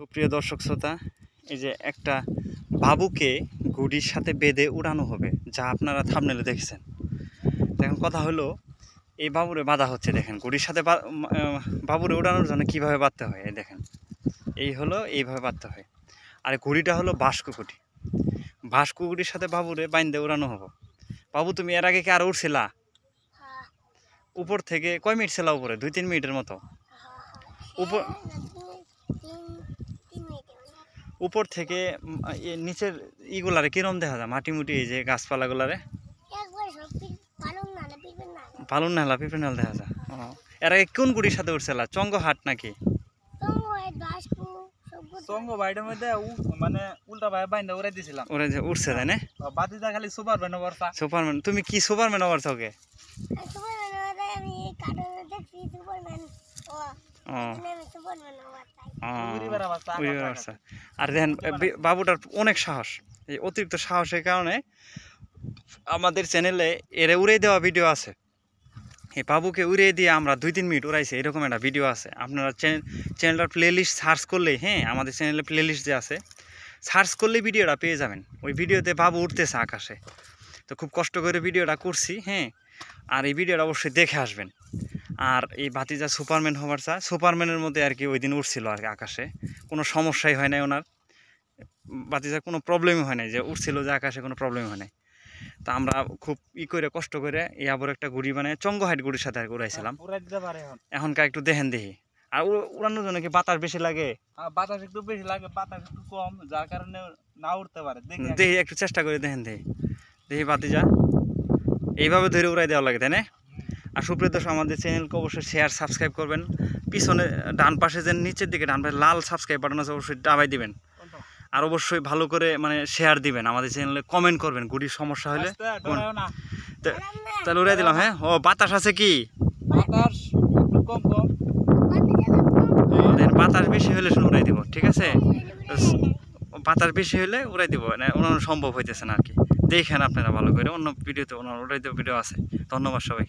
সুপ্রিয় দর্শক শ্রোতা এই যে একটা বাবুকে গুডির সাথে বেঁধে উড়ানো হবে যা আপনারা থামনেলে দেখেছেন দেখেন কথা হলো এই বাবুরে বাঁধা হচ্ছে দেখেন গুড়ির সাথে বাবুরে উড়ানোর জন্য কিভাবে বাঁধতে হয় এই দেখেন এই হলো এইভাবে বাঁধতে হয় আর ঘুড়িটা হলো বাঁশকুকুটি বাঁশকুকুটির সাথে বাবুরে বাইন্দে উড়ানো হবো বাবু তুমি এর আগে কি আর উঠছিলা উপর থেকে কয় মিনিট ছিলা উপরে দুই তিন মিনিটের মতো উপর হ্যাঁ, উপর থেকে নিচের ইগুলারে কিরম দেখা যায় মাটি মুটি এই যে গাছপালাগুলারে পালন না পিপেন দেখা যায় এর আগে কোন গুড়ির সাথে উঠছে চঙ্গ হাট নাকি চঙ্গ মধ্যে মানে ভাই উড়াই ওরে উঠছে খালি সুপারম্যান তুমি কি সুপারম্যান হ্যাঁ। আর দেখেন বাবুটার অনেক সাহস এই অতিরিক্ত সাহসের কারণে আমাদের চ্যানেলে এর উড়ে দেওয়া ভিডিও আছে এই বাবুকে উড়িয়ে দিয়ে আমরা দুই তিন মিনিট উড়াইছি এরকম একটা ভিডিও আছে আপনারা চ্যানেল প্লে লিস্ট সার্চ করলেই হ্যাঁ আমাদের চ্যানেলে প্লে লিস্ট যে আছে সার্চ করলে ভিডিওটা পেয়ে যাবেন ওই ভিডিওতে বাবু উঠতেছে আকাশে তো খুব কষ্ট করে ভিডিওটা করছি হ্যাঁ আর এই ভিডিওটা অবশ্যই দেখে আসবেন আর এই ভাতিজা সুপারম্যান হবার চা সুপারম্যানের মধ্যে আর কি ওই দিন উঠছিল আর কি আকাশে কোনো সমস্যাই হয় নাই ওনার ভাতিজা কোনো প্রবলেমই হয় নাই যে উঠছিল যে আকাশে কোনো প্রবলেম হয় নাই তা আমরা খুব ই করে কষ্ট করে এই আবার একটা গুড়ি মানে চঙ্গ হাইট গুড়ির সাথে আর কি উড়াইছিলাম হ্যাঁ, এখনকার একটু দেহেন দেহি আর উড়ানোর জন্য কি বাতাস বেশি লাগে হ্যাঁ, বাতাস একটু বেশি লাগে বাতাস একটু কম যার কারণে না উঠতে পারে দেহি একটু চেষ্টা করে দেহেন দেহি দেহি বাতিজা এইভাবে ধরে উড়াই দেওয়া লাগে তাই না আর সুপ্রিয় দর্শক আমাদের চ্যানেলকে অবশ্যই শেয়ার সাবস্ক্রাইব করবেন পিছনে ডান পাশে যে নিচের দিকে ডান পাশে লাল সাবস্ক্রাইব বাটন আছে অবশ্যই ডাবাই দিবেন আর অবশ্যই ভালো করে মানে শেয়ার দিবেন আমাদের চ্যানেলে কমেন্ট করবেন গুড়ির সমস্যা হলে তাহলে উড়াই দিলাম হ্যাঁ ও বাতাস আছে কি বাতাস বেশি হলে শুনে উড়াই দিব ঠিক আছে বাতাস বেশি হলে উড়াই দিব মানে ওনার সম্ভব হইতেছে না আর কি দেখেন আপনারা ভালো করে অন্য ভিডিওতে ওনার উড়াই দেওয়া ভিডিও আছে ধন্যবাদ সবাইকে